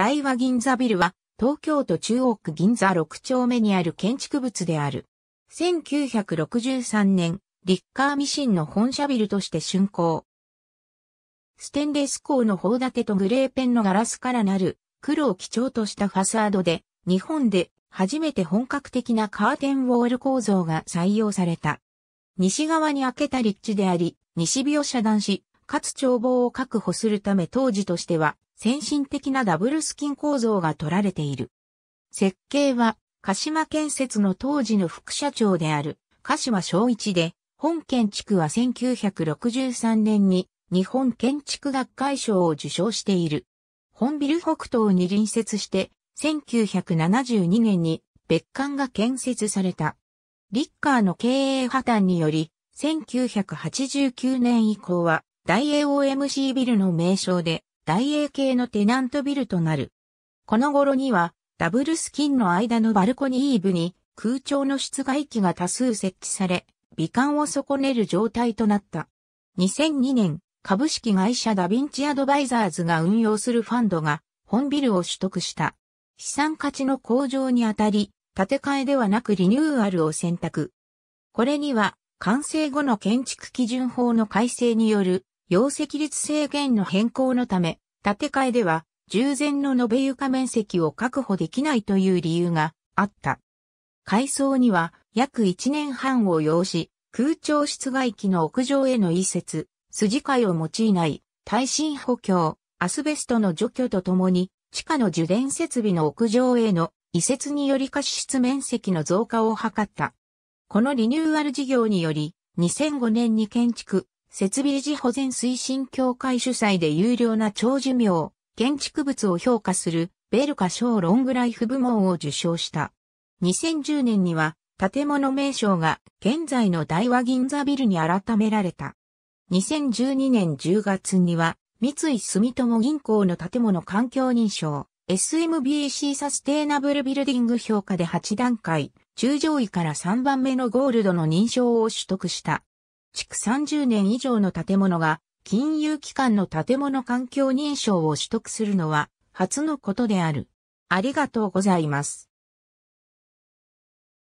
大和銀座ビルは東京都中央区銀座6丁目にある建築物である。1963年、リッカーミシンの本社ビルとして竣工。ステンレス鋼の砲立てとグレーペンのガラスからなる黒を基調としたファサードで、日本で初めて本格的なカーテンウォール構造が採用された。西側に開けた立地であり、西日を遮断し、かつ眺望を確保するため当時としては先進的なダブルスキン構造が取られている。設計は、鹿島建設の当時の副社長である、鹿島昭一で、本建築は1963年に日本建築学会賞を受賞している。本ビル北東に隣接して、1972年に別館が建設された。リッカーの経営破綻により、1989年以降は、大 AOMC ビルの名称で、大英系のテナントビルとなる。この頃には、ダブルスキンの間のバルコニー部に空調の室外機が多数設置され、美観を損ねる状態となった。2002年、株式会社ダヴィンチアドバイザーズが運用するファンドが本ビルを取得した。資産価値の向上にあたり、建て替えではなくリニューアルを選択。これには、完成後の建築基準法の改正による、容積率制限の変更のため、建て替えでは、従前の延べ床面積を確保できないという理由があった。改装には約1年半を要し、空調室外機の屋上への移設、筋替えを用いない耐震補強、アスベストの除去とともに、地下の受電設備の屋上への移設により貸室面積の増加を図った。このリニューアル事業により、2005年に建築、設備維持保全推進協会主催で有料な長寿命、建築物を評価するベルカ賞ロングライフ部門を受賞した。2010年には建物名称が現在の大和銀座ビルに改められた。2012年10月には三井住友銀行の建物環境認証 SMBC サステイナブルビルディング評価で8段階、中上位から3番目のゴールドの認証を取得した。築30年以上の建物が金融機関の建物環境認証を取得するのは初のことである。ありがとうございます。